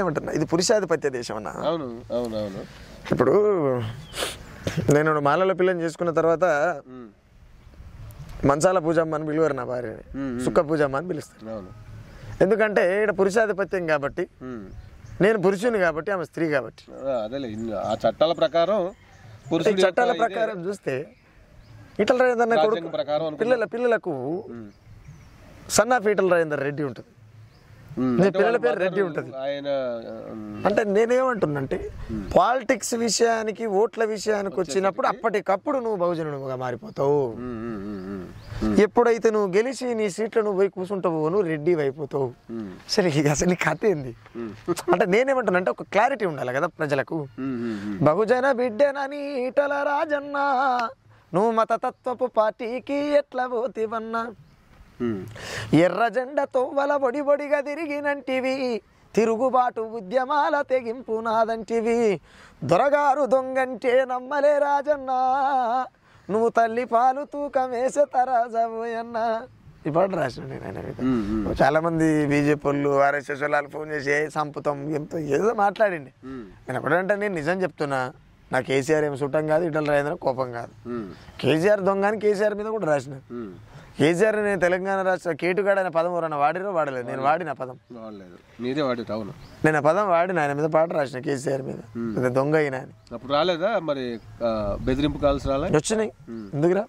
ఏమంటున్నా ఇది పురుషాధిపత్య దేశం అన్న అవును అవును అవును ఇప్పుడు నేను మాలలో పిల్లని చేసుకున్న తర్వాత మంచాల పూజమ్మ అని పిలువరు నా భార్యని సుక్క పూజమ్మ అని పిలుస్తారు ఎందుకంటే ఇక్కడ పురుషాధిపత్యం కాబట్టి నేను పురుషుని కాబట్టి ఆమె స్త్రీ కాబట్టి అదేలే ఆ చట్టాల ప్రకారం చట్టాల ప్రకారం చూస్తే ఇటల రాజేందర్ కొడుకు పిల్లల పిల్లలకు సన్నా ఆఫ్ ఇటల రాజేందర్ రెడ్డి ఉంటుంది పిల్లల పేరు రెడ్డి ఉంటుంది అంటే నేనేమంటున్నంటే పాలిటిక్స్ విషయానికి ఓట్ల విషయానికి వచ్చినప్పుడు అప్పటికప్పుడు నువ్వు బహుజనుగా మారిపోతావు ఎప్పుడైతే నువ్వు గెలిచి నీ సీట్లో నువ్వు పోయి కూర్చుంటావు నువ్వు రెడ్డి అయిపోతావు సరే అసలు నీ కథ ఏంది అంటే నేనేమంటాను అంటే ఒక క్లారిటీ ఉండాలి కదా ప్రజలకు బహుజన బిడ్డనని ఇటల రాజన్న నువ్వు మతతత్వపు పార్టీకి ఎట్లా పోతివన్నా ఎర్ర జెండ తొవ్వల బొడిబొడిగా తిరిగినంటివి తిరుగుబాటు ఉద్యమాల తెగింపు నాదంటివి దొరగారు దొంగంటే నమ్మలే రాజన్నా నువ్వు తల్లి పాలు తూకమేసే వేసే ఈ పాట రాసాడు నేను చాలా మంది బీజేపీ వాళ్ళు ఆర్ఎస్ఎస్ వాళ్ళు ఫోన్ చేసి సంపుతం ఎంతో ఏదో మాట్లాడండి నేను ఎప్పుడంటే నేను నిజం చెప్తున్నా నా కేసీఆర్ ఏం చుట్టం కాదు ఇటల రాజేంద్ర కోపం కాదు కేసీఆర్ అని కేసీఆర్ మీద కూడా రాసిన కేసీఆర్ నేను తెలంగాణ రాష్ట్ర కేటుగాడు అనే పదం ఎవరైనా వాడిరు వాడలేదు నేను వాడిన పదం వాడలేదు వాడి అవును నేను ఆ పదం వాడిన ఆయన మీద పాట రాసిన కేసీఆర్ మీద దొంగ అయిన అప్పుడు రాలేదా మరి బెదిరింపు కాల్స్ రాలేదు వచ్చినాయి ఎందుకురా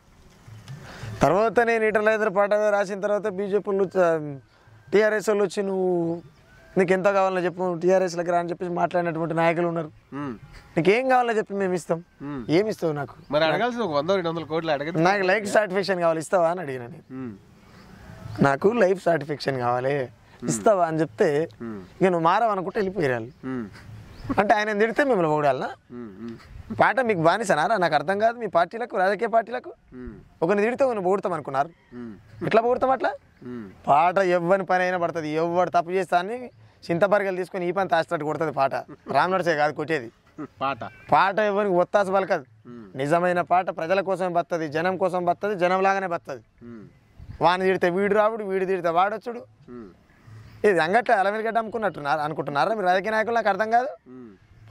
తర్వాత నేను ఇటర్లైజర్ పాట రాసిన తర్వాత బీజేపీ టీఆర్ఎస్ వాళ్ళు వచ్చి నువ్వు నీకు ఎంత కావాలో చెప్పు టీఆర్ఎస్ రా అని చెప్పి మాట్లాడినటువంటి నాయకులు ఉన్నారు నీకు ఏం కావాలో చెప్పి మేము ఇస్తాం ఏమి ఇస్తావు నాకు మరి వంద రెండు వందల కోట్లు అడగదు నాకు లైఫ్ సాటిస్ఫాక్షన్ కావాలి ఇస్తావా అని అడిగిన నేను నాకు లైఫ్ సాటిస్ఫాక్షన్ కావాలి ఇస్తావా అని చెప్తే ఇక నువ్వు మారవనుకుంటే వెళ్ళిపోయారు అంటే ఆయన తిడితే మిమ్మల్ని పొగడాలనా పాట మీకు బానిసనారా నాకు అర్థం కాదు మీ పార్టీలకు రాజకీయ పార్టీలకు ఒకరిని తిడితే ఒకరిని పొగుడతాం అనుకున్నారు ఎట్లా పొగుడతాం అట్లా పాట ఎవ్వని పని అయినా పడుతుంది ఎవడు తప్పు చేస్తా అని చింతపరికలు తీసుకొని ఈ పని తాసినట్టు కొడుతుంది పాట రామనడిసే కాదు కొట్టేది పాట పాట ఎవరికి ఒత్తాస పలకదు నిజమైన పాట ప్రజల కోసం బతుంది జనం కోసం బతుంది జనం లాగానే బతుంది వాని తిడితే వీడు రావుడు వీడు తిడితే వాడొచ్చుడు ఇది అంగట్ల గడ్డ అనుకున్నట్టున్నారు అనుకుంటున్నారా మీరు రాజకీయ నాయకులు నాకు అర్థం కాదు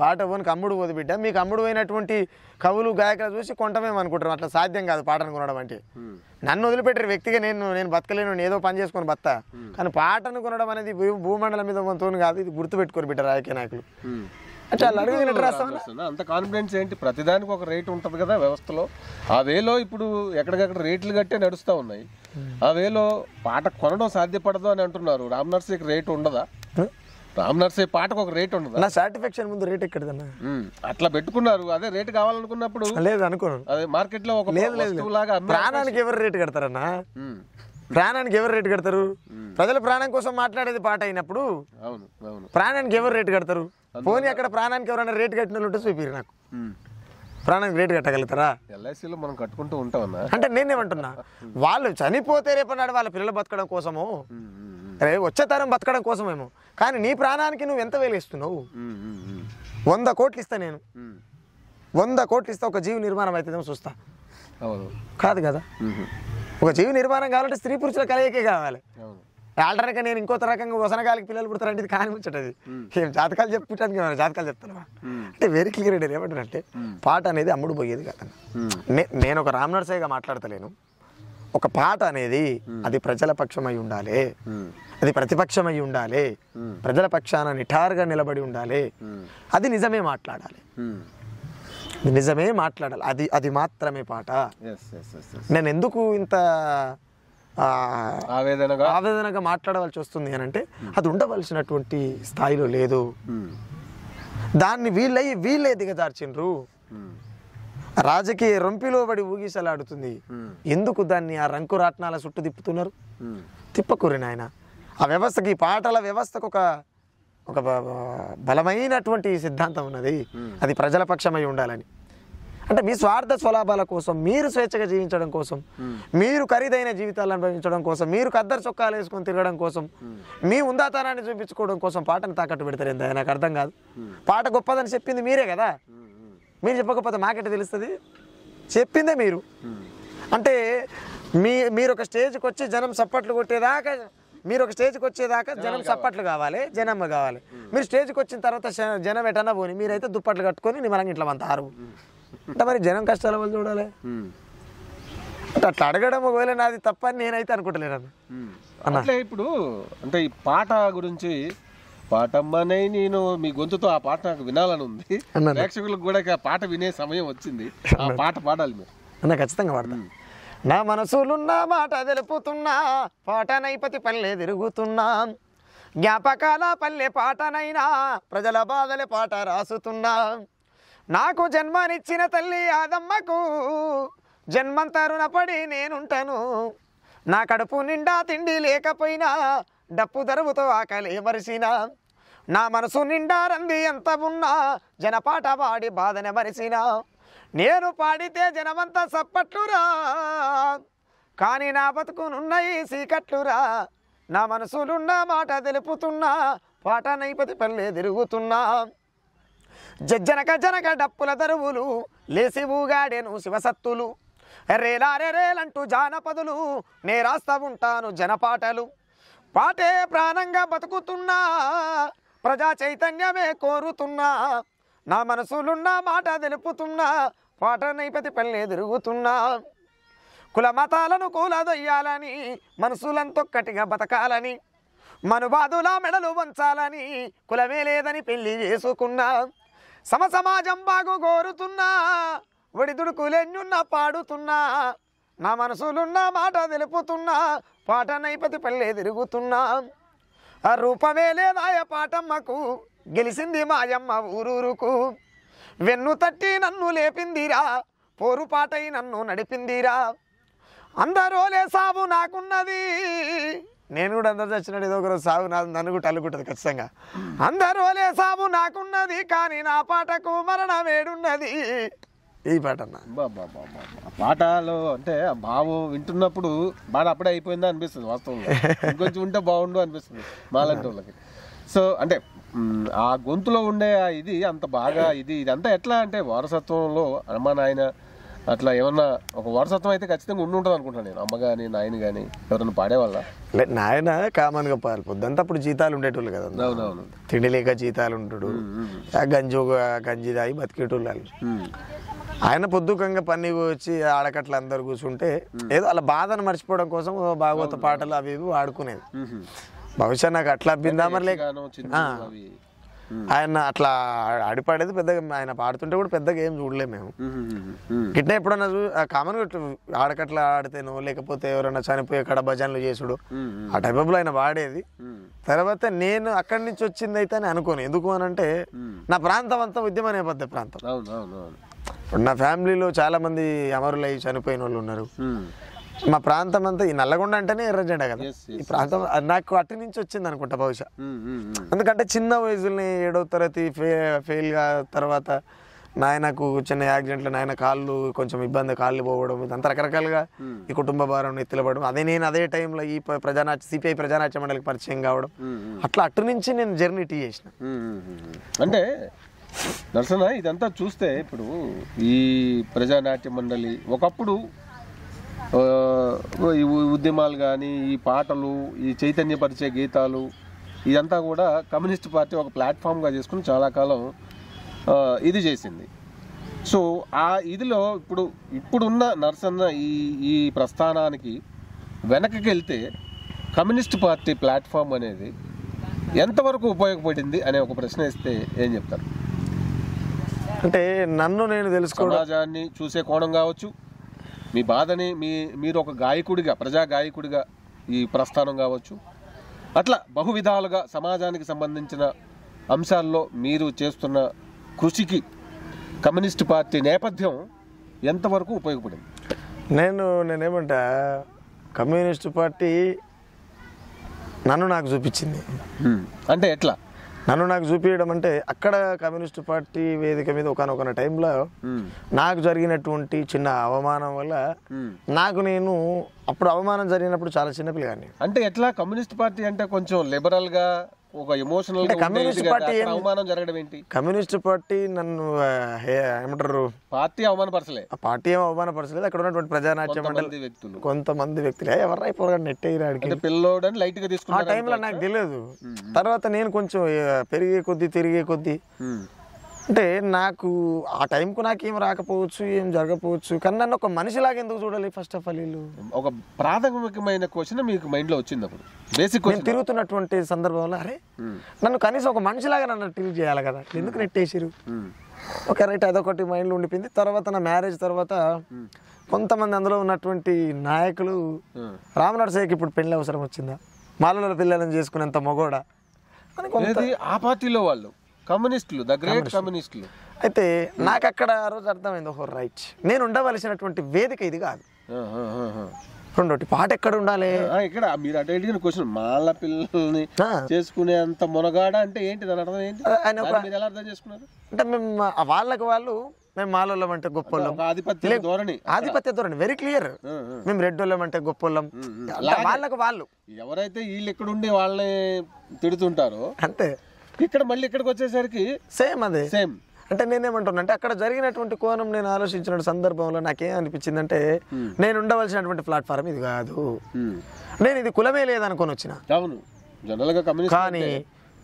పాట పోని అమ్ముడు పోదు బిడ్డ మీకు అమ్ముడు పోయినటువంటి కవులు గాయకులు చూసి కొంటమేమో అనుకుంటారు అట్లా సాధ్యం కాదు పాటను కొనడం అంటే నన్ను వదిలిపెట్టారు వ్యక్తిగా నేను నేను బతకలేను ఏదో పని చేసుకొని బత్తా కానీ పాటను కొనడం అనేది భూమండలం మీద మనతోని కాదు ఇది గుర్తుపెట్టుకోరు బిడ్డ రాజకీయ నాయకులు అంత కాన్ఫిడెన్స్ ఏంటి ప్రతిదానికి ఒక రేట్ ఉంటుంది కదా వ్యవస్థలో ఆ వేలో ఇప్పుడు ఎక్కడికక్కడ రేట్లు కట్టే నడుస్తూ ఉన్నాయి ఆ వేలో పాట కొనడం సాధ్యపడదు అని అంటున్నారు రామ్ నర్సీకి రేట్ ఉండదా రామ్ నర్సే పాటకు ఒక రేట్ ఉండదు నా సాటిస్ఫాక్షన్ ముందు రేట్ ఎక్కడదన్నా అట్లా పెట్టుకున్నారు అదే రేట్ కావాలనుకున్నప్పుడు లేదు అనుకున్నాను అదే మార్కెట్ లో ఒక లేదు లేదు లాగా ప్రాణానికి ఎవరు రేట్ కడతారన్నా ప్రాణానికి ఎవరు రేటు కడతారు ప్రజల ప్రాణం కోసం మాట్లాడేది పాట అయినప్పుడు అవును అవును ప్రాణానికి ఎవరు రేటు కడతారు పోనీ అక్కడ ప్రాణానికి ఎవరైనా రేటు కట్టిన ఉంటే చూపిరు నాకు ప్రాణానికి రేటు కట్టగలుగుతారా ఎల్ఐసి లో మనం కట్టుకుంటూ ఉంటామన్నా అంటే నేనేమంటున్నా వాళ్ళు చనిపోతే రేపన్నాడు వాళ్ళ పిల్లలు బతకడం కోసము రే వచ్చే తరం బతకడం కోసమేమో కానీ నీ ప్రాణానికి నువ్వు ఎంత ఇస్తున్నావు వంద కోట్లు ఇస్తా నేను వంద కోట్లు ఇస్తా ఒక జీవి నిర్మాణం అయితే చూస్తా కాదు కదా ఒక జీవి నిర్మాణం కావాలంటే స్త్రీ పురుషుల కలయికే కావాలి ఆల్టర్గా నేను ఇంకో రకంగా వసనగాలికి పిల్లలు పుడతారంటే ఇది కానిపించటది ఏం జాతకాలు చెప్పుకోవడానికి ఏమైనా జాతకాలు చెప్తున్నావా అంటే వెరీ క్లియర్ ఏమంటారంటే పాట అనేది అమ్ముడు పోయేది కదా నేను ఒక రామ్ నర్సయ్యగా మాట్లాడతలేను ఒక పాట అనేది అది ప్రజల పక్షమై ఉండాలి అది ప్రతిపక్షమై ఉండాలి ప్రజల పక్షాన నిఠారుగా నిలబడి ఉండాలి అది నిజమే మాట్లాడాలి నిజమే మాట్లాడాలి అది అది మాత్రమే పాట నేను ఎందుకు ఇంత ఆవేదనగా ఆవేదనగా మాట్లాడవలసి వస్తుంది అని అంటే అది ఉండవలసినటువంటి స్థాయిలో లేదు దాన్ని వీళ్ళై వీళ్ళే దిగజార్చిండ్రు రాజకీయ రొంపిలోబడి ఊగిసలాడుతుంది hmm. ఎందుకు దాన్ని ఆ రంకు రాట్నాల చుట్టూ తిప్పుతున్నారు hmm. తిప్పకూరి నాయన ఆ వ్యవస్థకి పాటల వ్యవస్థకు ఒక ఒక బలమైనటువంటి సిద్ధాంతం ఉన్నది hmm. అది ప్రజల పక్షమై ఉండాలని అంటే మీ స్వార్థ స్వలాభాల కోసం మీరు స్వేచ్ఛగా జీవించడం కోసం మీరు ఖరీదైన జీవితాలను అనుభవించడం కోసం మీరు కద్దరు చొక్కాలు వేసుకొని తిరగడం కోసం మీ ఉందాతనాన్ని చూపించుకోవడం కోసం పాటను తాకట్టు పెడతారు ఎంత నాకు అర్థం కాదు పాట గొప్పదని చెప్పింది మీరే కదా మీరు చెప్పకపోతే మాకెట్ట తెలుస్తుంది చెప్పిందే మీరు అంటే మీ మీరు ఒక స్టేజ్కి వచ్చి జనం సప్పట్లు కొట్టేదాకా మీరు ఒక స్టేజ్కి వచ్చేదాకా జనం సప్పట్లు కావాలి జనం కావాలి మీరు స్టేజ్కి వచ్చిన తర్వాత జనం ఎటన్నా పోని మీరైతే దుప్పట్లు కట్టుకొని మనం ఇట్లా అంత ఆరు అంటే మరి జనం కష్టాల వల్ల చూడాలి అంటే అట్లా అడగడం ఒకవేళ నాది తప్పని నేనైతే అనుకుంటలేను అన్న ఇప్పుడు అంటే ఈ పాట గురించి పాటమ్మనే నేను మీ గొంతుతో ఆ పాట నాకు వినాలని ఉంది ప్రేక్షకులకు కూడా ఆ పాట వినే సమయం వచ్చింది ఆ పాట పాడాలి మీరు అన్న ఖచ్చితంగా పాడతాను నా మనసులున్న మాట తెలుపుతున్నా పాట నైపతి పల్లె తిరుగుతున్నా జ్ఞాపకాల పల్లె పాటనైనా ప్రజల బాధల పాట రాసుతున్నా నాకు జన్మనిచ్చిన తల్లి ఆదమ్మకు జన్మంతరుణ పడి నేనుంటాను నా కడుపు నిండా తిండి లేకపోయినా డప్పు దరువుతో ఆకలి మరిసినా నా మనసు నిండా రంది ఎంత ఉన్నా జనపాట పాడి బాధన మరిసిన నేను పాడితే జనమంతా సప్పట్లురా కానీ నా బతుకునున్నాయి సీకట్లురా నా మనసులున్న మాట తెలుపుతున్నా పాట నైపతి పల్లె తిరుగుతున్నా జనక జనక డప్పుల దరువులు లేసి ఊగాడేను శివసత్తులు రేలారేరేలంటూ జానపదులు నే రాస్తా ఉంటాను జనపాటలు పాటే ప్రాణంగా బతుకుతున్నా ప్రజా చైతన్యమే కోరుతున్నా నా మనసులున్న మాట తెలుపుతున్నా పాట నైపతి పల్లె తిరుగుతున్నా కుల మతాలను కూలదొయ్యాలని మనసులంతొక్కటిగా బతకాలని మనుబాధుల మెడలు వంచాలని కులమే లేదని పెళ్లి చేసుకున్నా సమసమాజం బాగు కోరుతున్నా ఒడిదుడుకులెన్నున్న పాడుతున్నా నా మనసులున్న మాట తెలుపుతున్నా పాట నైపతి పల్లె తిరుగుతున్నా రూపమే లేదాయ పాటమ్మకు గెలిసింది మాయమ్మ ఊరూరుకు వెన్ను తట్టి నన్ను లేపిందిరా పోరుపాటై నన్ను నడిపిందిరా అందరోలే సాబు నాకున్నది నేను కూడా అందరు చచ్చినాడు ఏదో ఒకరోజు సాగు నా నన్ను కూడా అల్లుకుంటుంది ఖచ్చితంగా అందరోలే సాబు నాకున్నది కానీ నా పాటకు మరణ వేడున్నది ఈ పాట బాబా పాటలు అంటే భావం వింటున్నప్పుడు బాగా అప్పుడే అయిపోయిందా అనిపిస్తుంది వాస్తవంలో ఇంకొంచెం ఉంటే బాగుండు అనిపిస్తుంది మాలాంటి వాళ్ళకి సో అంటే ఆ గొంతులో ఉండే ఇది అంత బాగా ఇది ఇదంతా ఎట్లా అంటే వారసత్వంలో అమ్మ నాయన అట్లా ఏమన్నా ఒక వారసత్వం అయితే ఖచ్చితంగా ఉండి ఉంటుంది అనుకుంటాను నేను అమ్మ కానీ నాయన కానీ ఎవరైనా పాడేవాళ్ళ లేదు నాయన కామన్గా పారిపోద్ది అంతా అప్పుడు జీతాలు ఉండేటోళ్ళు కదా అవునవును తిండి లేక జీతాలు ఉంటాడు గంజు గంజి దాయి బతికేటోళ్ళు ఆయన పొద్దుకంగా పని వచ్చి ఆడకట్ల అందరు కూర్చుంటే ఏదో అలా బాధను మర్చిపోవడం కోసం భాగవత పాటలు అవి ఇవి ఆడుకునేది బహుశా నాకు అట్లా అబ్బిందా మరి లేక ఆయన అట్లా ఆడిపాడేది పెద్దగా ఆయన పాడుతుంటే కూడా పెద్దగా ఏం చూడలేము మేము గిట్లా ఎప్పుడన్నా చూ కామన్ ఆడకట్ల ఆడితేనో లేకపోతే ఎవరైనా చనిపోయి అక్కడ భజనలు చేసుడు ఆ టైప్ టైపప్లో ఆయన వాడేది తర్వాత నేను అక్కడి నుంచి వచ్చింది అయితే అని అనుకోను ఎందుకు అని అంటే నా ప్రాంతం అంతా ఉద్యమ నేపథ్య ప్రాంతం ఇప్పుడు నా ఫ్యామిలీలో చాలామంది అమరులయ్యి చనిపోయిన వాళ్ళు ఉన్నారు మా ప్రాంతం అంతా ఈ నల్లగొండ అంటేనే ఎర్రజెండ కదా ఈ ప్రాంతం నాకు అటు నుంచి వచ్చింది అనుకుంటా బహుశా ఎందుకంటే చిన్న వయసులోనే ఏడో తరగతి ఫెయిల్ ఫెయిల్గా తర్వాత నాయనకు చిన్న యాక్సిడెంట్లో నాయన కాళ్ళు కొంచెం ఇబ్బంది కాళ్ళు పోవడం ఇదంతా రకరకాలుగా ఈ కుటుంబ భారం ఎత్తులపడడం అదే నేను అదే టైంలో ఈ ప్రజానాట్య సిపిఐ ప్రజానాట్య మండలికి పరిచయం కావడం అట్లా అటు నుంచి నేను జర్నీ టీ చేసిన అంటే దర్శన ఇదంతా చూస్తే ఇప్పుడు ఈ ప్రజానాట్య మండలి ఒకప్పుడు ఈ ఉద్యమాలు కానీ ఈ పాటలు ఈ చైతన్యపరిచే గీతాలు ఇదంతా కూడా కమ్యూనిస్ట్ పార్టీ ఒక ప్లాట్ఫామ్గా చేసుకుని చాలా కాలం ఇది చేసింది సో ఆ ఇదిలో ఇప్పుడు ఇప్పుడున్న నరసన్న ఈ ఈ ప్రస్థానానికి వెనక్కి వెళ్తే కమ్యూనిస్ట్ పార్టీ ప్లాట్ఫామ్ అనేది ఎంతవరకు ఉపయోగపడింది అనే ఒక ప్రశ్న ఇస్తే ఏం చెప్తారు అంటే నన్ను నేను తెలుసుకోవడం సమాజాన్ని చూసే కోణం కావచ్చు మీ బాధని మీ మీరు ఒక గాయకుడిగా ప్రజా గాయకుడిగా ఈ ప్రస్థానం కావచ్చు అట్లా బహువిధాలుగా సమాజానికి సంబంధించిన అంశాల్లో మీరు చేస్తున్న కృషికి కమ్యూనిస్ట్ పార్టీ నేపథ్యం ఎంతవరకు ఉపయోగపడింది నేను నేనేమంటా కమ్యూనిస్ట్ పార్టీ నన్ను నాకు చూపించింది అంటే ఎట్లా నన్ను నాకు చూపించడం అంటే అక్కడ కమ్యూనిస్ట్ పార్టీ వేదిక మీద ఒకనొక టైంలో నాకు జరిగినటువంటి చిన్న అవమానం వల్ల నాకు నేను అప్పుడు అవమానం జరిగినప్పుడు చాలా చిన్నపిల్లగాన్ని అంటే ఎట్లా కమ్యూనిస్ట్ పార్టీ అంటే కొంచెం లిబరల్గా ఒక ఎమోషనల్ కమ్యూనిస్ట్ పార్టీ అవమానం జరగడం ఏంటి కమ్యూనిస్ట్ పార్టీ నన్ను ఏమంటారు పార్టీ అవమానపరచలే ఆ పార్టీ ఏం అవమానపరచలేదు అక్కడ ఉన్నటువంటి ప్రజానాట్య మండలి వ్యక్తులు కొంతమంది వ్యక్తులు ఎవరు అయిపోయారు నెట్ అయ్యాడికి పిల్లోడని లైట్ గా తీసుకున్నా ఆ టైంలో నాకు తెలియదు తర్వాత నేను కొంచెం పెరిగే కొద్దీ తిరిగే కొద్దీ అంటే నాకు ఆ టైంకు నాకేం రాకపోవచ్చు ఏం జరగకపోవచ్చు కానీ నన్ను ఒక మనిషిలాగా ఎందుకు చూడాలి ఫస్ట్ ఆఫ్ ఆల్ వీళ్ళు ఒక ప్రాథమికమైన క్వశ్చన్ మీకు మైండ్లో వచ్చింది అప్పుడు బేసిక్ నేను తిరుగుతున్నటువంటి సందర్భంలో అరే hmm. నన్ను కనీసం ఒక మనిషిలాగా నన్ను ట్రీట్ చేయాలి కదా hmm. ఎందుకు నెట్టేసిరు ఒక hmm. రైట్ అదొకటి మైండ్లో ఉండిపోయింది తర్వాత నా మ్యారేజ్ తర్వాత కొంతమంది అందులో ఉన్నటువంటి నాయకులు రామనాథ్ సేకి ఇప్పుడు పెళ్ళి అవసరం వచ్చిందా మాలలో పిల్లలను చేసుకునేంత మొగోడా ఆ పార్టీలో వాళ్ళు కమ్యూనిస్టులు ద గ్రేట్ కమ్యూనిస్టులు అయితే నాకు అక్కడ ఆ రోజు అర్థమైంది ఓ రైట్ నేను ఉండవలసినటువంటి వేదిక ఇది కాదు రెండోటి పాట ఎక్కడ ఉండాలి ఇక్కడ మీరు అటు అడిగిన క్వశ్చన్ మాల పిల్లల్ని చేసుకునే అంత మునగాడ అంటే ఏంటి దాని అర్థం ఏంటి ఆయన ఎలా అర్థం చేసుకున్నారు అంటే మేము వాళ్ళకి వాళ్ళు మేము వాళ్ళం అంటే గొప్ప ఆధిపత్య ధోరణి ఆధిపత్య ధోరణి వెరీ క్లియర్ మేము వాళ్ళం అంటే గొప్పోళ్ళం వాళ్ళకు వాళ్ళు ఎవరైతే వీళ్ళు ఉండి వాళ్ళని తిడుతుంటారో అంతే ఇక్కడ మళ్ళీ ఇక్కడికి వచ్చేసరికి సేమ్ అదే సేమ్ అంటే అంటే అక్కడ జరిగినటువంటి కోణం నేను ఆలోచించిన సందర్భంలో నాకేం అనిపించింది అంటే hmm. నేను ఉండవలసినటువంటి ప్లాట్ఫామ్ ఇది కాదు hmm. నేను ఇది కులమే లేదనుకొని వచ్చిన కానీ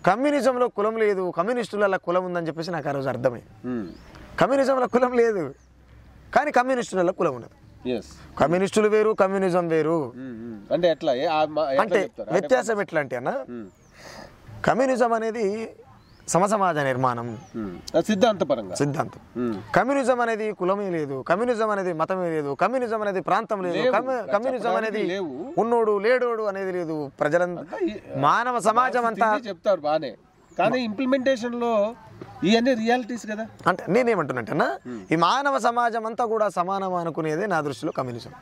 కమ్యూనిజంలో కులం లేదు కమ్యూనిస్టులలో కులం ఉందని చెప్పేసి నాకు ఆ రోజు అర్థమైంది hmm. కమ్యూనిజంలో కులం లేదు కానీ కమ్యూనిస్టులలో కులం ఉన్నది కమ్యూనిస్టులు వేరు కమ్యూనిజం వేరు అంటే అంటే వ్యత్యాసం ఎట్లా అంటే అన్న కమ్యూనిజం అనేది సమసమాజ నిర్మాణం సిద్ధాంతపరంగా సిద్ధాంతం కమ్యూనిజం అనేది కులమే లేదు కమ్యూనిజం అనేది మతమే లేదు కమ్యూనిజం అనేది ప్రాంతం లేదు కమ్యూనిజం అనేది ఉన్నోడు లేడోడు అనేది లేదు ప్రజలంతా మానవ సమాజం అంతా చెప్తారు బానే కానీ ఇంప్లిమెంటేషన్ లో ఇవన్నీ రియాలిటీస్ కదా అంటే నేనేమంటున్నా ఈ మానవ సమాజం అంతా కూడా సమానం అనుకునేదే నా దృష్టిలో కమ్యూనిజం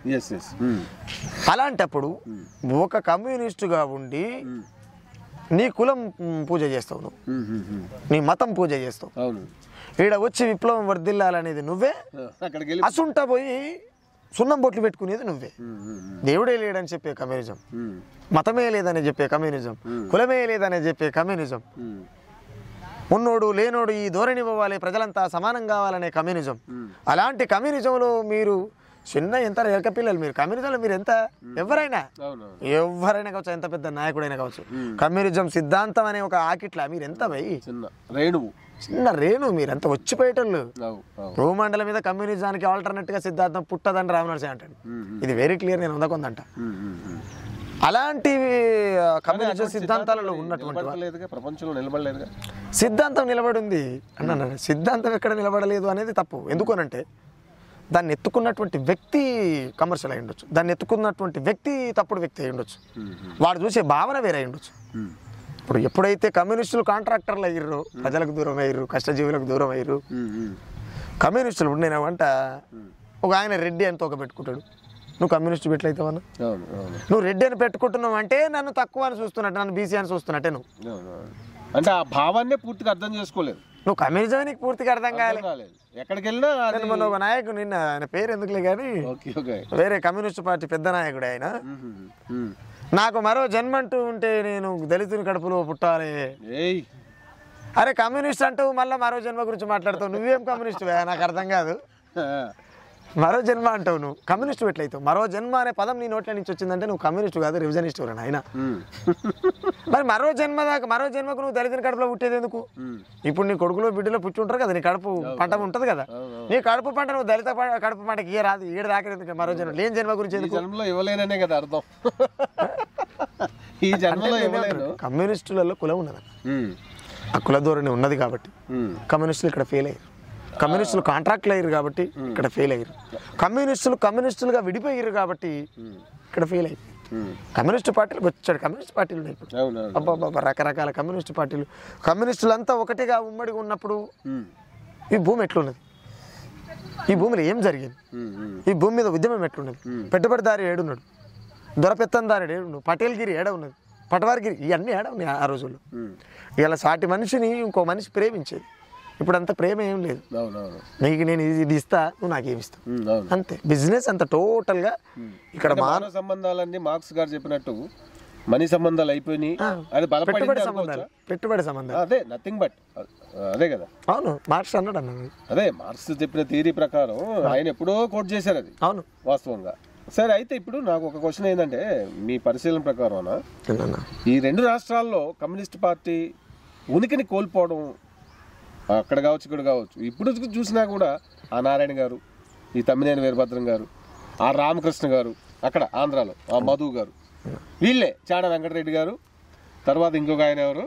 అలాంటప్పుడు ఒక కమ్యూనిస్టుగా ఉండి నీ కులం పూజ చేస్తావు నువ్వు నీ మతం పూజ చేస్తావు ఈడ వచ్చి విప్లవం వర్దిల్లాలనేది నువ్వే అసుంట పోయి సున్నం బొట్లు పెట్టుకునేది నువ్వే దేవుడే లేడని చెప్పే కమ్యూనిజం మతమే లేదని చెప్పే కమ్యూనిజం కులమే లేదని చెప్పే కమ్యూనిజం ఉన్నోడు లేనోడు ఈ ధోరణి ఇవ్వాలి ప్రజలంతా సమానం కావాలనే కమ్యూనిజం అలాంటి కమ్యూనిజంలో మీరు చిన్న ఎంత ఎలక పిల్లలు మీరు కమ్యూనిజంలో మీరు ఎంత ఎవరైనా ఎవరైనా కావచ్చు ఎంత పెద్ద నాయకుడైనా కావచ్చు కమ్యూనిజం సిద్ధాంతం అనే ఒక ఆకిట్లా మీరు ఎంత భయ్ రేణువు చిన్న రేణు మీరు ఎంత వచ్చిపోయేటోళ్ళు భూమండలం మీద కమ్యూనిజానికి ఆల్టర్నేట్ గా సిద్ధాంతం పుట్టదని రామనర్సే అంటాడు ఇది వెరీ క్లియర్ నేను ఉందకుందంట అలాంటి కమ్యూనిజం సిద్ధాంతాలలో ఉన్నటువంటి ప్రపంచంలో నిలబడలేదు సిద్ధాంతం నిలబడి ఉంది అన్న సిద్ధాంతం ఎక్కడ నిలబడలేదు అనేది తప్పు అంటే దాన్ని ఎత్తుకున్నటువంటి వ్యక్తి కమర్షియల్ అయి ఉండొచ్చు దాన్ని ఎత్తుకున్నటువంటి వ్యక్తి తప్పుడు వ్యక్తి అయి ఉండొచ్చు వాడు చూసే భావన వేరే ఉండొచ్చు ఇప్పుడు ఎప్పుడైతే కమ్యూనిస్టులు కాంట్రాక్టర్లు అయ్యారు ప్రజలకు దూరం అయ్యారు కష్టజీవులకు దూరం అయ్యారు కమ్యూనిస్టులు ఇప్పుడు వంట ఒక ఆయన రెడ్డి అని తోక పెట్టుకుంటాడు నువ్వు కమ్యూనిస్ట్ పెట్టలైతావన్నా నువ్వు రెడ్డి అని పెట్టుకుంటున్నావు అంటే నన్ను తక్కువ అని చూస్తున్నట్టు నన్ను బీసీ అని చూస్తున్నట్టే నువ్వు అంటే ఆ భావాన్ని పూర్తిగా అర్థం చేసుకోలేదు నువ్వు కమ్యూనిజం నీకు పూర్తిగా అర్థం కాలేదు ఎక్కడికి వెళ్ళినా మొన్న ఒక నాయకుడు నిన్న ఆయన పేరు ఎందుకులే కానీ వేరే కమ్యూనిస్ట్ పార్టీ పెద్ద నాయకుడు ఆయన నాకు మరో జన్మంటూ ఉంటే నేను దళితుని కడుపులో పుట్టాలి అరే కమ్యూనిస్ట్ అంటూ మళ్ళీ మరో జన్మ గురించి మాట్లాడతావు నువ్వేం కమ్యూనిస్ట్ నాకు అర్థం కాదు మరో జన్మ అంటావు నువ్వు కమ్యూనిస్ట్ ఎట్లయితే మరో జన్మ అనే పదం నీ నోట్ల నుంచి వచ్చిందంటే నువ్వు కమ్యూనిస్ట్ కాదు రివిజనిస్ట్ ఎవరైనా ఆయన మరి మరో జన్మ దాకా మరో జన్మకు నువ్వు దళితుని కడుపులో పుట్టేది ఎందుకు ఇప్పుడు నీ కొడుకులో బిడ్డలో పుట్టి ఉంటారు కదా నీ కడుపు పంట ఉంటుంది కదా నీ కడుపు పంట నువ్వు దళిత కడుపు పంటకి ఏ రాదు ఏడు దాకా మరో జన్మ లేని జన్మ గురించి ఇవ్వలేననే కదా అర్థం ఈ జన్మలో కమ్యూనిస్టులలో కులం ఉన్నది ఆ కుల ధోరణి ఉన్నది కాబట్టి కమ్యూనిస్టులు ఇక్కడ ఫెయిల్ అయ్యారు కమ్యూనిస్టులు కాంట్రాక్ట్లు అయ్యారు కాబట్టి ఇక్కడ ఫెయిల్ అయ్యారు కమ్యూనిస్టులు కమ్యూనిస్టులుగా విడిపోయారు కాబట్టి ఇక్కడ ఫెయిల్ అయ్యారు కమ్యూనిస్ట్ పార్టీలు వచ్చాడు కమ్యూనిస్ట్ పార్టీలు అబ్బాబా రకరకాల కమ్యూనిస్ట్ పార్టీలు కమ్యూనిస్టులంతా ఒకటిగా ఉమ్మడిగా ఉన్నప్పుడు ఈ భూమి ఎట్లున్నది ఈ భూమిలో ఏం జరిగింది ఈ భూమి మీద ఉద్యమం ఎట్లున్నది పెట్టుబడిదారి ఏడున్నాడు దొరపెత్తందారుడు ఏడున్నాడు పటేల్గిరి ఏడ ఉన్నది పటవారిగిరి ఇవన్నీ ఏడ ఉన్నాయి ఆ రోజుల్లో ఇలా సాటి మనిషిని ఇంకో మనిషి ప్రేమించేది ఇప్పుడు అంత ప్రేమ ఏం లేదు నీకు నేను ఇది ఇస్తా నువ్వు నాకేమి ఇస్తావు అంతే బిజినెస్ అంత టోటల్గా ఇక్కడ మానవ సంబంధాలన్నీ మార్క్స్ గారు చెప్పినట్టు మనీ సంబంధాలు అయిపోయినాయి అది పెట్టుబడి సంబంధాలు పెట్టుబడి సంబంధాలు అదే నథింగ్ బట్ అదే కదా అవును మార్క్స్ అన్నాడు అన్నాడు అదే మార్క్స్ చెప్పిన థియరీ ప్రకారం ఆయన ఎప్పుడో కోట్ చేశారు అది అవును వాస్తవంగా సరే అయితే ఇప్పుడు నాకు ఒక క్వశ్చన్ ఏంటంటే మీ పరిశీలన ప్రకారం ఈ రెండు రాష్ట్రాల్లో కమ్యూనిస్ట్ పార్టీ ఉనికిని కోల్పోవడం అక్కడ కావచ్చు ఇక్కడ కావచ్చు ఇప్పుడు చూసినా కూడా ఆ నారాయణ గారు ఈ తమ్మినేని వీరభద్రం గారు ఆ రామకృష్ణ గారు అక్కడ ఆంధ్రాలో ఆ మధు గారు వీళ్ళే చాడ వెంకటరెడ్డి గారు తర్వాత ఇంకొక ఆయన ఎవరు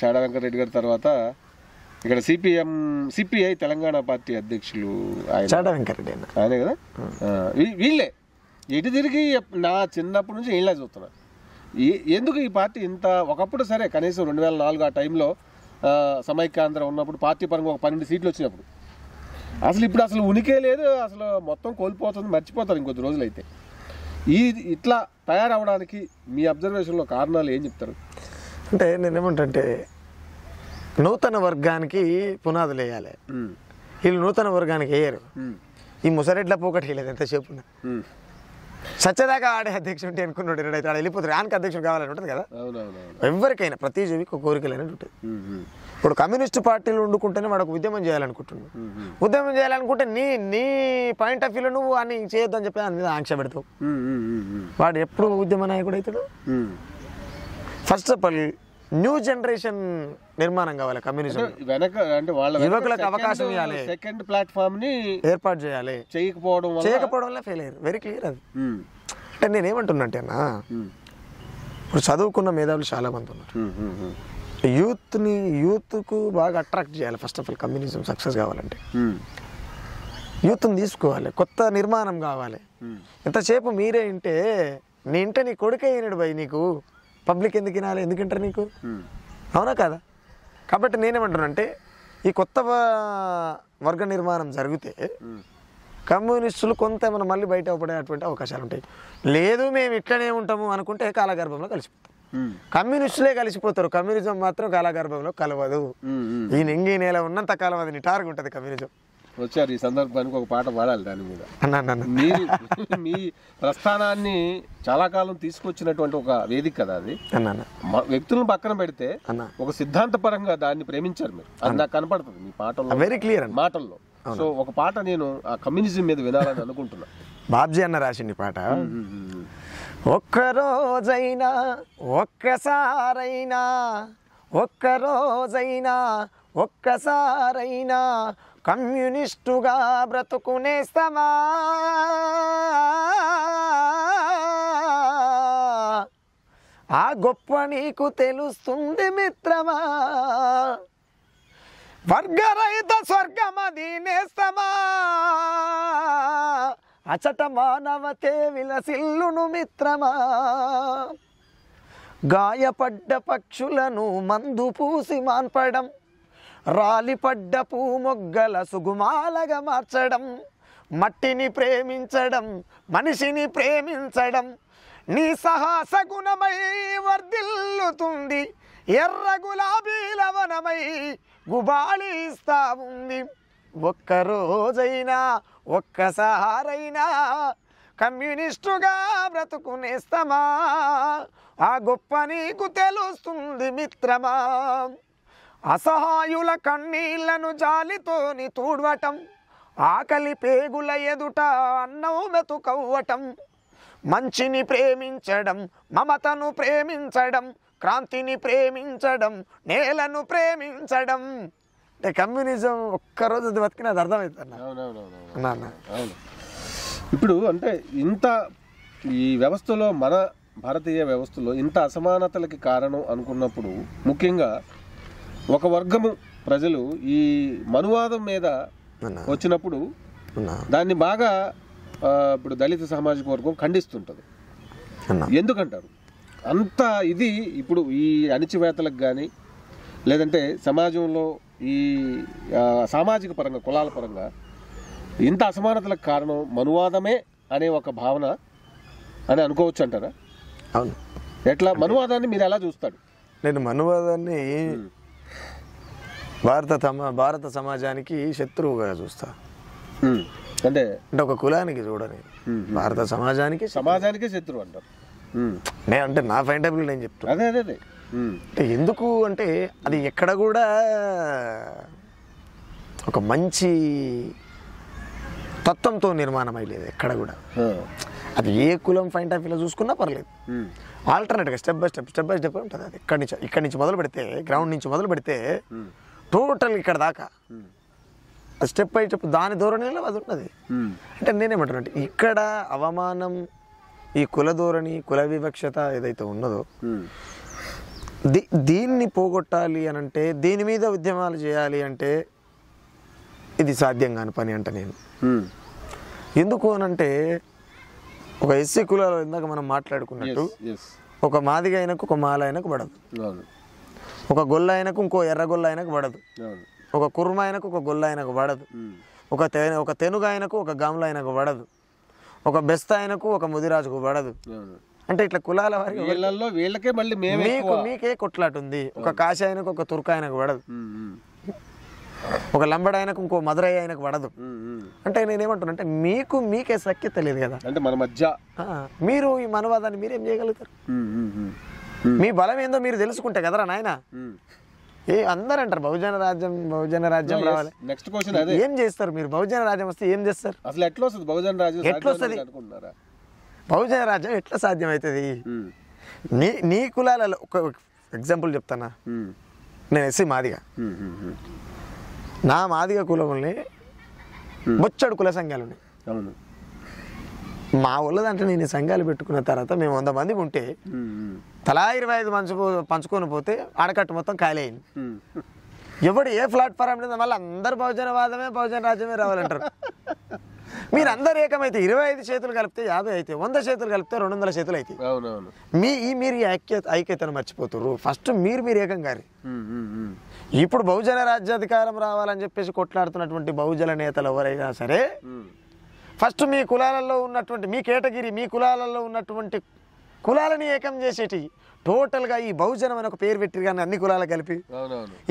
చాడ వెంకటరెడ్డి గారి తర్వాత ఇక్కడ సిపిఎం సిపిఐ తెలంగాణ పార్టీ అధ్యక్షులు ఆయన చాడ వెంకటరెడ్డి ఆయనే కదా వీళ్ళే ఎటు తిరిగి నా చిన్నప్పటి నుంచి వీళ్ళే చూస్తున్నాను ఎందుకు ఈ పార్టీ ఇంత ఒకప్పుడు సరే కనీసం రెండు వేల నాలుగు ఆ టైంలో సమైక్యాంధ్ర ఉన్నప్పుడు పార్టీ పరంగా ఒక పన్నెండు సీట్లు వచ్చినప్పుడు అసలు ఇప్పుడు అసలు ఉనికే లేదు అసలు మొత్తం కోల్పోతుంది మర్చిపోతారు ఇంకొద్ది రోజులైతే ఈ ఇట్లా తయారవడానికి మీ అబ్జర్వేషన్లో కారణాలు ఏం చెప్తారు అంటే నేను ఏమంటే నూతన వర్గానికి పునాదులు వేయాలి వీళ్ళు నూతన వర్గానికి వేయరు ఈ ముసరెడ్ల పోకటి వేయలేదు ఎంతసేపు సత్యదాకా ఆడే అధ్యక్షుడు ఉంటే అనుకున్నాడు ఎన్నడైతే ఆడ వెళ్ళిపోతారు ఆయనకు అధ్యక్షుడు కావాలని ఉంటుంది కదా ఎవరికైనా ప్రతి జీవికి ఒక కోరికలు అనేది ఉంటుంది ఇప్పుడు కమ్యూనిస్టు పార్టీలు వండుకుంటేనే వాడు ఉద్యమం చేయాలనుకుంటున్నాడు ఉద్యమం చేయాలనుకుంటే నీ నీ పాయింట్ ఆఫ్ వ్యూలో నువ్వు అని చేయొద్దని చెప్పి దాని మీద ఆంక్ష పెడతావు వాడు ఎప్పుడు ఉద్యమ నాయకుడు అవుతాడు first of all new generation నిర్మాణం కావాలి కమ్యూనిజం వెనక అంటే వాళ్ళ యువకులకు అవకాశం ఇవ్వాలి సెకండ్ ప్లాట్ఫామ్ ని ఏర్పాటు చేయాలి చేయకపోవడం చేయకపోవడం వల్ల ఫెయిల్ అయ్యారు వెరీ క్లియర్ అది అంటే నేనేమంటున్నంటే అన్న ఇప్పుడు చదువుకున్న మేధావులు చాలా మంది ఉన్నారు యూత్ని యూత్కు బాగా అట్రాక్ట్ చేయాలి first of all communism success కావాలంటే యూత్ని తీసుకోవాలి కొత్త నిర్మాణం కావాలి ఎంతసేపు మీరే ఇంటే నీ ఇంటే నీ కొడుకే అయినాడు భయ్ నీకు పబ్లిక్ ఎందుకు వినాలి ఎందుకంటారు నీకు అవునా కాదా కాబట్టి నేనేమంటానంటే ఈ కొత్త వర్గ నిర్మాణం జరిగితే కమ్యూనిస్టులు కొంత ఏమైనా మళ్ళీ బయట పడేటువంటి అవకాశాలు ఉంటాయి లేదు మేము ఇట్లనే ఉంటాము అనుకుంటే కాలగర్భంలో కలిసిపోతాం కమ్యూనిస్టులే కలిసిపోతారు కమ్యూనిజం మాత్రం కాలగర్భంలో కలవదు ఈ నెంగి నేల ఉన్నంత కాలం అది నిటారుగా ఉంటుంది కమ్యూనిజం వచ్చారు ఈ సందర్భానికి ఒక పాట పాడాలి దాని మీద మీరు మీ ప్రస్థానాన్ని చాలా కాలం తీసుకొచ్చినటువంటి ఒక వేదిక కదా అది వ్యక్తులను పక్కన పెడితే ఒక సిద్ధాంతపరంగా దాన్ని ప్రేమించారు మీరు అది నాకు కనపడుతుంది మీ పాటల్లో వెరీ ah, క్లియర్ మాటల్లో సో ఒక పాట నేను ఆ కమ్యూనిజం మీద వినాలని అనుకుంటున్నా బాబ్జీ అన్న రాసింది పాట ఒక్క రోజైనా ఒక్కసారైనా ఒక్క రోజైనా ఒక్కసారైనా కమ్యూనిస్టుగా బ్రతుకునేస్తావా ఆ గొప్ప నీకు తెలుస్తుంది మిత్రమా వర్గరహిత స్వర్గమ దీనేస్తమా అచట మానవతే విలసిల్లును మిత్రమా గాయపడ్డ పక్షులను మందు పూసి మాన్పడం రాలిపడ్డ మొగ్గల సుగుమాలగా మార్చడం మట్టిని ప్రేమించడం మనిషిని ప్రేమించడం నీ సహాస గుణమై వర్ధిల్లుతుంది ఎర్ర గులాబీల వనమై గుబాళిస్తా ఉంది ఒక్కరోజైనా ఒక్కసారైనా కమ్యూనిస్టుగా బ్రతుకునేస్తామా ఆ గొప్ప నీకు తెలుస్తుంది మిత్రమా అసహాయుల కన్నీళ్లను జాలితోని తూడవటం ఆకలి పేగుల ఎదుట అన్నం మెతుకవ్వటం మంచిని ప్రేమించడం మమతను ప్రేమించడం క్రాంతిని ప్రేమించడం నేలను ప్రేమించడం అంటే కమ్యూనిజం ఒక్కరోజు బతికిన అది అర్థమవుతుంది ఇప్పుడు అంటే ఇంత ఈ వ్యవస్థలో మన భారతీయ వ్యవస్థలో ఇంత అసమానతలకి కారణం అనుకున్నప్పుడు ముఖ్యంగా ఒక వర్గము ప్రజలు ఈ మనువాదం మీద వచ్చినప్పుడు దాన్ని బాగా ఇప్పుడు దళిత సామాజిక వర్గం ఖండిస్తుంటుంది ఎందుకంటారు అంత ఇది ఇప్పుడు ఈ అణిచివేతలకు కానీ లేదంటే సమాజంలో ఈ సామాజిక పరంగా కులాల పరంగా ఇంత అసమానతలకు కారణం మనువాదమే అనే ఒక భావన అని అనుకోవచ్చు అంటారా అవును ఎట్లా మనువాదాన్ని మీరు ఎలా చూస్తాడు నేను మనువాదాన్ని భారత భారత సమాజానికి శత్రువుగా చూస్తా అంటే అంటే ఒక కులానికి చూడని భారత సమాజానికి సమాజానికి శత్రువు అంటారు నేను అంటే నా ఫైండ్ అవుట్ నేను చెప్తాను అదే అదే అంటే ఎందుకు అంటే అది ఎక్కడ కూడా ఒక మంచి తత్వంతో నిర్మాణం అయ్యలేదు ఎక్కడ కూడా అది ఏ కులం ఫైండ్ ఆఫ్ ఇలా చూసుకున్నా పర్లేదు ఆల్టర్నేట్గా step by step step by step ఉంటుంది అది ఇక్కడి నుంచి ఇక్కడి నుంచి మొదలు పెడితే గ్రౌండ్ నుంచి మొదలు పెడితే టోటల్ ఇక్కడ దాకా స్టెప్ బై స్టెప్ దాని ధోరణిలో అది ఉన్నది అంటే నేనేమంటున్నా ఇక్కడ అవమానం ఈ కుల ధోరణి కుల వివక్షత ఏదైతే ఉన్నదో దీ దీన్ని పోగొట్టాలి అని అంటే దీని మీద ఉద్యమాలు చేయాలి అంటే ఇది సాధ్యం కాని పని అంట నేను ఎందుకు అనంటే ఒక ఎస్సీ కులాలు ఇందాక మనం మాట్లాడుకున్నట్టు ఒక మాదిగా అయినకు ఒక మాల అయినకు పడదు ఒక గొల్ల ఆయనకు ఇంకో ఎర్ర గొల్ల ఆయనకు పడదు ఒక కుర్మ ఆయనకు ఒక గొల్ల ఆయనకు పడదు ఒక ఒక తెనుగు ఆయనకు ఒక గమ్ల ఆయనకు పడదు ఒక బెస్త ఆయనకు ఒక ముదిరాజుకు పడదు అంటే ఇట్లా కులాల వారి వీళ్ళల్లో వీళ్ళకే మళ్ళీ మీకు మీకే కొట్లాటుంది ఒక కాశ ఆయనకు ఒక తుర్క ఆయనకు పడదు ఒక లంబడ ఆయనకు ఇంకో మధురయ్య ఆయనకు పడదు అంటే ఏమంటున్నా అంటే మీకు మీకే సఖ్యత లేదు కదా అంటే మన మధ్య మీరు ఈ మనవాదాన్ని మీరేం చేయగలుగుతారు మీ బలం ఏందో మీరు తెలుసుకుంటే కదరా నాయన ఏ అందరు అంటారు బహుజన రాజ్యం బహుజన రాజ్యం రావాలి నెక్స్ట్ క్వశ్చన్ అదే ఏం చేస్తారు మీరు బహుజన రాజ్యం వస్తే ఏం చేస్తారు అసలు ఎట్లా వస్తుంది బహుజన రాజ్యం ఎట్లా వస్తుంది బహుజన రాజ్యం ఎట్లా సాధ్యం అవుతుంది నీ నీ కులాలలో ఒక ఎగ్జాంపుల్ చెప్తానా నేను ఎస్సీ మాదిగా నా మాదిగ కులంని బొచ్చడు కుల సంఘాలు ఉన్నాయి మా వాళ్ళదంటే నేను సంఘాలు పెట్టుకున్న తర్వాత మేము వంద మంది ఉంటే తలా ఇరవై ఐదు పంచుకు పంచుకొని పోతే ఆడకట్టు మొత్తం ఖాళీ అయింది ఎప్పుడు ఏ ప్లాట్ఫామ్ లేదు మళ్ళీ అందరు బహుజనవాదమే బహుజన రాజ్యమే రావాలంటారు మీరు అందరు ఏకమైతే ఇరవై ఐదు చేతులు కలిపితే యాభై అయితే వంద చేతులు కలిపితే రెండు వందల చేతులు అయితే మీ ఈ మీరు ఐక్యత ఐక్యతను మర్చిపోతున్నారు ఫస్ట్ మీరు మీరు ఏకం గారి ఇప్పుడు బహుజన రాజ్యాధికారం రావాలని చెప్పేసి కొట్లాడుతున్నటువంటి బహుజన నేతలు ఎవరైనా సరే ఫస్ట్ మీ కులాలలో ఉన్నటువంటి మీ కేటగిరీ మీ కులాలలో ఉన్నటువంటి కులాలని ఏకం చేసేటి టోటల్గా ఈ బహుజనం అని ఒక పేరు పెట్టి కానీ అన్ని కులాలు కలిపి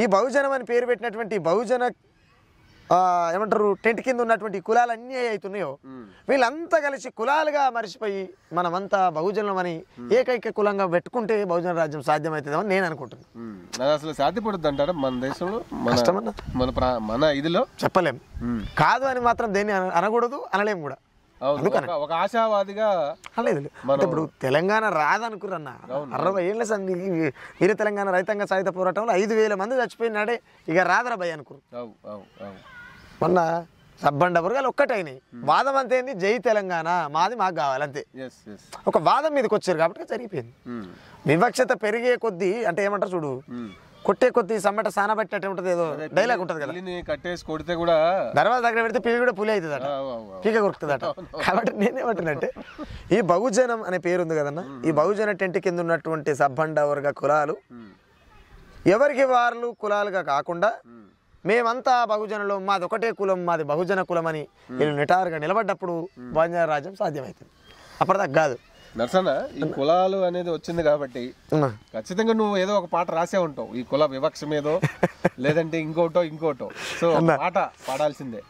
ఈ బహుజనం అని పేరు పెట్టినటువంటి బహుజన ఏమంటారు టెంట్ కింద ఉన్నటువంటి కులాలు అన్నీ అవుతున్నాయో వీళ్ళంతా కలిసి కులాలుగా మరిచిపోయి మనమంతా బహుజనం అని ఏకైక కులంగా పెట్టుకుంటే బహుజన రాజ్యం అని నేను అనుకుంటున్నాను అసలు సాధ్యపడుతుంది అంటారా మన దేశంలో మన మన ఇదిలో చెప్పలేం కాదు అని మాత్రం దేన్ని అనకూడదు అనలేము కూడా ఒక ఆశావాదిగా ఇప్పుడు తెలంగాణ రాదనుకున్న అరవై ఏళ్ళ సంధి వీర తెలంగాణ రైతాంగ సాయుధ పోరాటంలో ఐదు వేల మంది చచ్చిపోయినాడే ఇక రాదరా భయ అనుకురు మొన్న సబ్బండ ఒక్కటే ఒక్కటైనాయి వాదం అంతే ఏంది జై తెలంగాణ మాది మాకు కావాలి అంతే ఒక వాదం మీదకి వచ్చారు కాబట్టి జరిగిపోయింది వివక్షత పెరిగే కొద్దీ అంటే ఏమంటారు చూడు కొట్టే కొద్ది సమ్మట సాన పట్టినట్టు ఉంటుంది ఏదో డైలాగ్ ఉంటుంది కదా కట్టేసి కొడితే కూడా దర్వాజ దగ్గర పెడితే పీక కూడా పులి అవుతుంది అట పీక అట కాబట్టి నేనేమంటున్నట్టే ఈ బహుజనం అనే పేరు ఉంది కదన్న ఈ బహుజన టెంట్ కింద ఉన్నటువంటి సబ్బండ వర్గ కులాలు ఎవరికి వారు కులాలుగా కాకుండా మేమంతా బహుజనలో మాది ఒకటే కులం మాది బహుజన కులం అని నేను నిటారుగా నిలబడ్డప్పుడు భంజన రాజ్యం సాధ్యమవుతుంది అప్పటిదాకా కాదు నర్సన్న ఈ కులాలు అనేది వచ్చింది కాబట్టి ఖచ్చితంగా నువ్వు ఏదో ఒక పాట రాసే ఉంటావు ఈ కుల వివక్ష మీదో లేదంటే ఇంకోటో ఇంకోటో సో పాట పాడాల్సిందే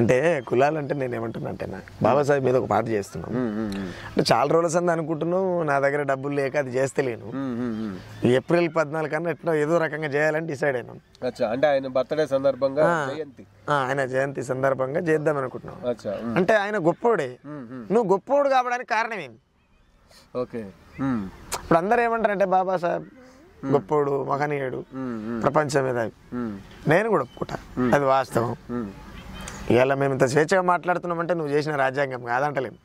అంటే కులాలంటే నేను ఏమంటున్నా బాబాసాహెబ్ మీద ఒక పాట చేస్తున్నాం అంటే చాలా రోజుల సంది అనుకుంటున్నావు నా దగ్గర డబ్బులు లేక అది చేస్తే లేను ఏప్రిల్ పద్నాలుగు కన్నా ఎట్లా ఏదో రకంగా చేయాలని డిసైడ్ అయినా అంటే ఆయన బర్త్డే సందర్భంగా ఆయన జయంతి సందర్భంగా చేద్దాం అనుకుంటున్నాం అంటే ఆయన గొప్పోడే నువ్వు గొప్పోడు కావడానికి కారణం ఏంటి ఓకే ఇప్పుడు అందరు ఏమంటారు అంటే బాబాసాహెబ్ గొప్పోడు మహనీయుడు ప్రపంచం మీద నేను కూడా ఒప్పుకుంటా అది వాస్తవం ఇవాళ మేము ఇంత స్వేచ్ఛగా మాట్లాడుతున్నామంటే నువ్వు చేసిన రాజ్యాంగం కాదంటలేము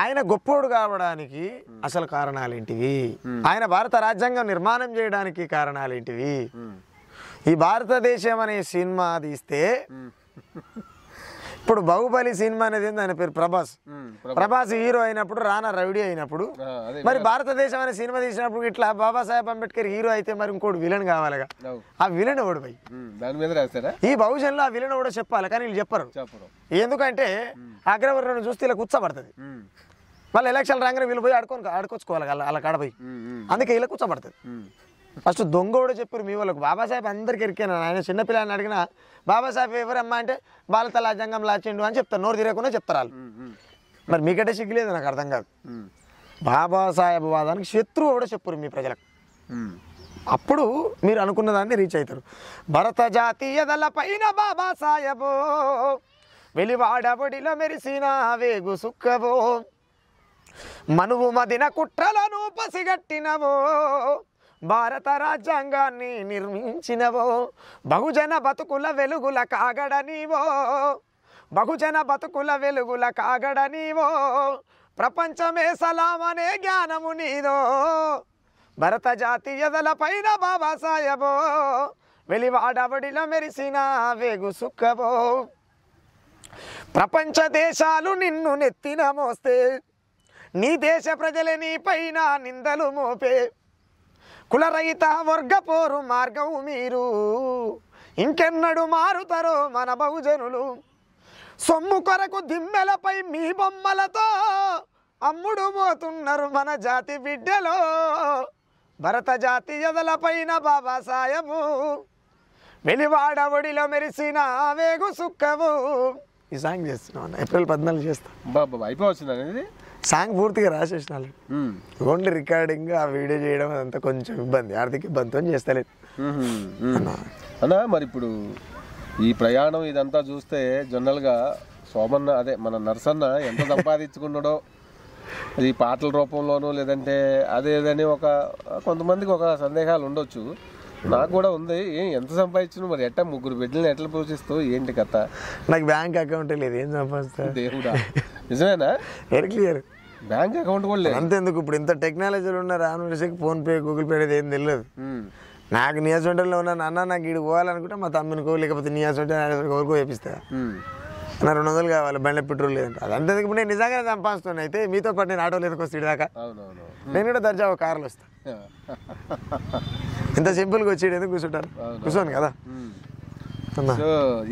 ఆయన గొప్పోడు కావడానికి అసలు కారణాలు ఏంటివి ఆయన భారత రాజ్యాంగం నిర్మాణం చేయడానికి కారణాలు ఏంటివి ఈ భారతదేశం అనే సినిమా తీస్తే ఇప్పుడు బాహుబలి సినిమా అనేది ఏంది ఆయన పేరు ప్రభాస్ ప్రభాస్ హీరో అయినప్పుడు రానా రౌడీ అయినప్పుడు మరి భారతదేశం అనే సినిమా తీసినప్పుడు ఇట్లా బాబాసాహెబ్ అంబేద్కర్ హీరో అయితే మరి ఇంకోటి విలన్ కావాలిగా ఆ విలన్ ఎవడు పోయి ఈ భవిష్యత్తులో ఆ విలన్ కూడా చెప్పాలి కానీ వీళ్ళు చెప్పరు ఎందుకంటే అగ్రవర్ణను చూస్తే ఇలా కూర్చోబడుతుంది వాళ్ళు ఎలక్షన్ రాగానే వీళ్ళు పోయి ఆడుకో ఆడుకోవచ్చుకోవాలి అలా కాడ పోయి అందుకే ఇలా కూర్చోబడుతుంది ఫస్ట్ దొంగ కూడా చెప్పారు మీ వాళ్ళకు బాబాసాహెబ్ అందరికి ఎరికాను ఆయన చిన్నపిల్లని అడిగిన బాబాసాహెబ్ ఎవరమ్మా అంటే తల జంగం లాచిండు అని చెప్తారు నోరు తిరగకుండా చెప్తారు వాళ్ళు మరి మీకంటే సిగ్గులేదు నాకు అర్థం కాదు బాబాసాహెబ్ వాదానికి శత్రువు కూడా చెప్పారు మీ ప్రజలకు అప్పుడు మీరు అనుకున్న దాన్ని రీచ్ అవుతారు భరత జాతీయదల పైన బాబాసాహెబో వెలివాడబడిలో మెరిసిన వేగు సుక్కవో మనువు మదిన కుట్రలను పసిగట్టినవో భారత రాజ్యాంగాన్ని నిర్మించినవో బహుజన బతుకుల వెలుగుల కాగడనివో బహుజన బతుకుల వెలుగుల కాగడనివో ప్రపంచమే సలామనే జ్ఞానము నీదో భరత జాతి ఎదల పైన బాబాసాయబో వెలివాడబడిలో మెరిసిన వేగు సుక్కబో ప్రపంచ దేశాలు నిన్ను నెత్తిన మోస్తే నీ దేశ ప్రజలే నీ పైన నిందలు మోపే కులరహిత వర్గపోరు మార్గము మీరు ఇంకెన్నడు మారుతారో మన బహుజనులు సొమ్ము కొరకు దిమ్మెలపై మీ బొమ్మలతో అమ్ముడు పోతున్నారు మన జాతి బిడ్డలో భరత జాతి ఎదలపైన బాబా సాయము వెలివాడ ఒడిలో మెరిసిన వేగు సుఖము ఈ సాంగ్ చేస్తున్నాం ఏప్రిల్ పద్నాలుగు చేస్తాం బాబా అనేది సాంగ్ పూర్తిగా రాసేసిన ఓన్లీ రికార్డింగ్ ఆ వీడియో చేయడం అదంతా కొంచెం ఇబ్బంది ఆర్థిక ఇబ్బందితో చేస్తలేదు అన్నా మరి ఇప్పుడు ఈ ప్రయాణం ఇదంతా చూస్తే జనరల్గా సోమన్న అదే మన నర్సన్న ఎంత సంపాదించుకున్నాడో ఈ పాటల రూపంలోనూ లేదంటే అదేదని ఒక కొంతమందికి ఒక సందేహాలు ఉండొచ్చు నాకు కూడా ఉంది ఎంత సంపాదించు మరి ఎట్ట ముగ్గురు బిడ్డలు ఎట్లా పోషిస్తూ ఏంటి కథ నాకు బ్యాంక్ అకౌంట్ లేదు ఏం సంపాదిస్తా దేవుడా నిజమేనా వెరీ క్లియర్ బ్యాంక్ అకౌంట్ కూడా లేదు అంతేందుకు ఇప్పుడు ఇంత టెక్నాలజీలు ఉన్న రాను ఫోన్పే గూగుల్ పే అనేది ఏం తెలియదు నాకు నియాసంటలో ఉన్న నాన్న నాకు ఇటు పోవాలనుకుంటే మా తమ్మునికో కో లేకపోతే నియాసంటే ఎవరికో వేపిస్తా నా రెండు వందలు కావాలి బండ్ల పెట్రోల్ లేదంటే అది అంతేందుకు నేను నిజంగానే సంపాదిస్తున్నాయి అయితే మీతో పాటు నేను ఆటో లేదుకొస్తాడు దాకా అవునవును Hmm. నేను కూడా దర్జా కార్లు వస్తా ఇంత సింపుల్గా వచ్చి ఎందుకు కూర్చుంటాను కూర్చోను కదా hmm.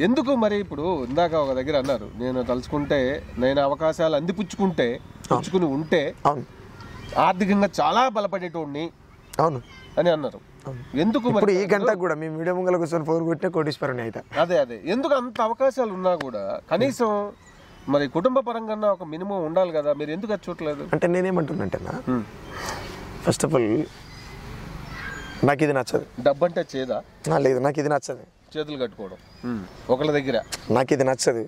ఎందుకు మరి ఇప్పుడు ఇందాక ఒక దగ్గర అన్నారు నేను తలుచుకుంటే నేను అవకాశాలు అందిపుచ్చుకుంటే పుచ్చుకుని ఉంటే ఆర్థికంగా చాలా బలపడేటోడిని అవును అని అన్నారు ఎందుకు ఇప్పుడు ఈ గంట కూడా మేము మీడియా ముంగల కోసం ఫోన్ కొట్టే కోటీశ్వరుని అయితే అదే అదే ఎందుకు అంత అవకాశాలు ఉన్నా కూడా కనీసం మరి కుటుంబ పరంగా ఒక మినిమం ఉండాలి కదా మీరు ఎందుకు అది చూడలేదు అంటే నేనేమంటున్నా ఫస్ట్ ఆఫ్ ఆల్ నాకు ఇది నచ్చదు డబ్బు అంటే చేదా లేదు నాకు ఇది నచ్చదు చేతులు కట్టుకోవడం ఒకళ్ళ దగ్గర నాకు ఇది నచ్చదు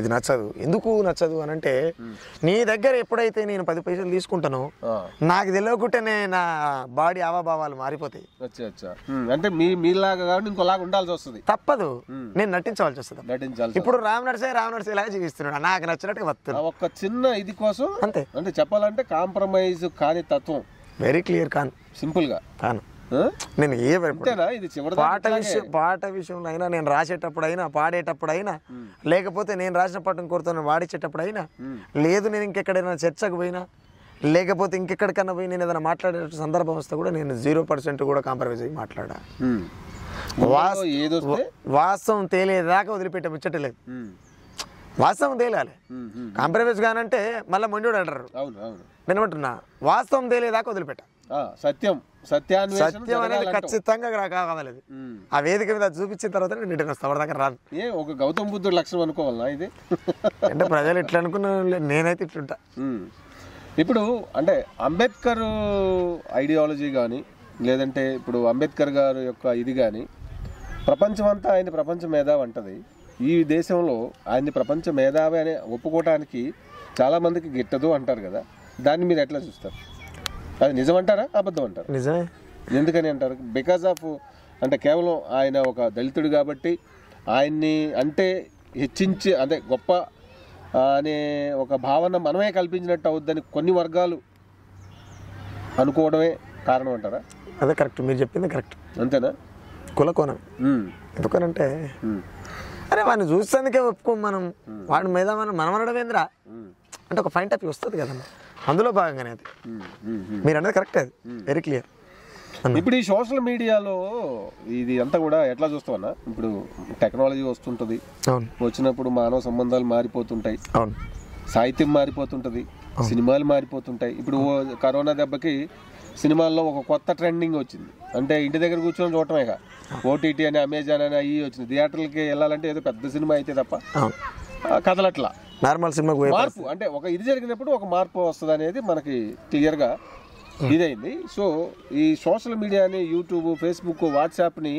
ఇది నచ్చదు ఎందుకు నచ్చదు అని అంటే నీ దగ్గర ఎప్పుడైతే నేను పది పైసలు తీసుకుంటానో నాకు తెలియకుంటేనే నా బాడీ అవభావాలు మారిపోతాయి అంటే మీ మీలాగా కాబట్టి ఉండాల్సి వస్తుంది తప్పదు నేను నటించవలసి వస్తుంది నటించాలి ఇప్పుడు రామ్ నడిసే రామ్ నడిసే లాగా జీవిస్తున్నాడు నాకు నచ్చినట్టు వస్తున్నాడు ఒక చిన్న ఇది కోసం అంతే అంటే చెప్పాలంటే కాంప్రమైజ్ కాని తత్వం వెరీ క్లియర్ కాన్ సింపుల్ గా కాను నేను ఏ పాట విషయం పాట విషయంలో అయినా నేను రాసేటప్పుడు అయినా పాడేటప్పుడు అయినా లేకపోతే నేను రాసిన పాటను కోరుతాను వాడేటప్పుడు అయినా లేదు నేను ఇంకెక్కడైనా చర్చకు పోయినా లేకపోతే ఇంకెక్కడికన్నా పోయి నేను ఏదైనా మాట్లాడే సందర్భం వస్తే కూడా నేను జీరో పర్సెంట్ కూడా కాంప్రమైజ్ అయ్యి మాట్లాడా వాస్తవం తేలేదాకా వదిలిపెట్టే ముచ్చటలేదు వాస్తవం తేలాలి కాంప్రమైజ్ కానంటే మళ్ళీ మొండి అంటారు నేను అంటున్నా వాస్తవం తేలేదాకా వదిలిపెట్టా సత్యం సత్యాన్ని సత్యం అనేది ఖచ్చితంగా కావాలి ఆ వేదిక మీద చూపించిన తర్వాత నేను రిటర్న్ వస్తాను దగ్గర రాదు ఏ ఒక గౌతమ్ బుద్ధుడు లక్షణం అనుకోవాలా ఇది అంటే ప్రజలు ఇట్లా అనుకున్న నేనైతే ఇట్లుంటా ఇప్పుడు అంటే అంబేద్కర్ ఐడియాలజీ కానీ లేదంటే ఇప్పుడు అంబేద్కర్ గారు యొక్క ఇది కానీ ప్రపంచం అంతా ఆయన ప్రపంచ మేధావి అంటది ఈ దేశంలో ఆయన్ని ప్రపంచ మేధావి అని ఒప్పుకోవటానికి చాలామందికి గిట్టదు అంటారు కదా దాన్ని మీరు ఎట్లా చూస్తారు అది నిజం అంటారా అబద్ధం అంటారు నిజమే ఎందుకని అంటారు బికాస్ ఆఫ్ అంటే కేవలం ఆయన ఒక దళితుడు కాబట్టి ఆయన్ని అంటే హెచ్చించి అదే గొప్ప అనే ఒక భావన మనమే కల్పించినట్టు అవుద్దని కొన్ని వర్గాలు అనుకోవడమే కారణం అంటారా అదే కరెక్ట్ మీరు చెప్పింది కరెక్ట్ అంతేనా కుల కోణం ఎందుకనంటే అరే వాడిని చూసేందుకే ఒప్పుకో మనం వాడి మీద మనం మనమనడమేంద్రా అంటే ఒక ఫైన్ టైప్ వస్తుంది కదమ్మా అందులో భాగంగానే అది మీరు అనేది కరెక్ట్ అది వెరీ క్లియర్ ఇప్పుడు ఈ సోషల్ మీడియాలో ఇది అంతా కూడా ఎట్లా చూస్తామన్నా ఇప్పుడు టెక్నాలజీ వస్తుంటుంది వచ్చినప్పుడు మానవ సంబంధాలు మారిపోతుంటాయి సాహిత్యం మారిపోతుంటుంది సినిమాలు మారిపోతుంటాయి ఇప్పుడు కరోనా దెబ్బకి సినిమాల్లో ఒక కొత్త ట్రెండింగ్ వచ్చింది అంటే ఇంటి దగ్గర కూర్చొని చూడటమేగా ఓటీటీ అని అమెజాన్ అని అవి వచ్చింది థియేటర్లకి వెళ్ళాలంటే ఏదో పెద్ద సినిమా అయితే తప్ప కథలట్లా నార్మల్ సినిమాకు మార్పు అంటే ఒక ఇది జరిగినప్పుడు ఒక మార్పు వస్తుంది అనేది మనకి క్లియర్గా ఇదైంది సో ఈ సోషల్ మీడియాని యూట్యూబ్ ఫేస్బుక్ వాట్సాప్ని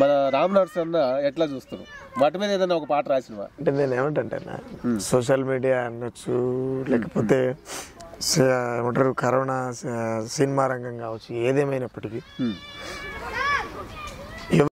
మన రామ్నాథ్ అన్న ఎట్లా చూస్తారు వాటి మీద ఏదైనా ఒక పాట రాసిన అంటే నేను ఏమంటే సోషల్ మీడియా అనొచ్చు లేకపోతే ఏమంటారు కరోనా సినిమా రంగం కావచ్చు ఏదేమైనప్పటికీ